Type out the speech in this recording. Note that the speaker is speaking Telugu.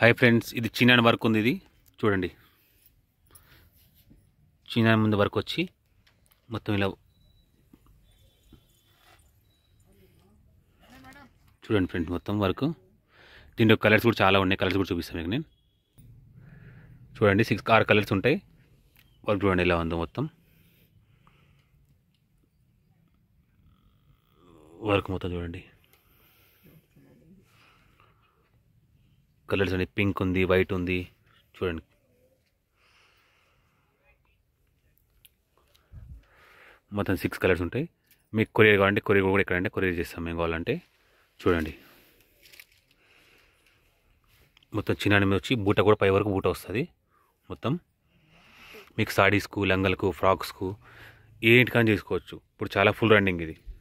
హాయ్ ఫ్రెండ్స్ ఇది చీనాన్ వర్క్ ఉంది ఇది చూడండి చీనాన్ ముందు వర్క్ వచ్చి మొత్తం ఇలా చూడండి ఫ్రెండ్స్ మొత్తం వర్క్ దీంట్లో కలర్స్ కూడా చాలా ఉన్నాయి కలర్స్ కూడా చూపిస్తాను మీకు నేను చూడండి సిక్స్ ఆరు కలర్స్ ఉంటాయి వర్క్ చూడండి ఇలా ఉందో మొత్తం వర్క్ మొత్తం చూడండి కలర్స్ ఉన్నాయి పింక్ ఉంది వైట్ ఉంది చూడండి మొత్తం సిక్స్ కలర్స్ ఉంటాయి మీకు కొరియర్ కావాలంటే కొరియర్ కూడా ఎక్కడంటే కొరియర్ చేస్తాం మేము కావాలంటే చూడండి మొత్తం చిన్న మీద వచ్చి బూట కూడా పై వరకు బూట వస్తుంది మొత్తం మీకు సాడీస్కు లంగలకు ఫ్రాక్స్కు ఏంటికని చేసుకోవచ్చు ఇప్పుడు చాలా ఫుల్ రన్నింగ్ ఇది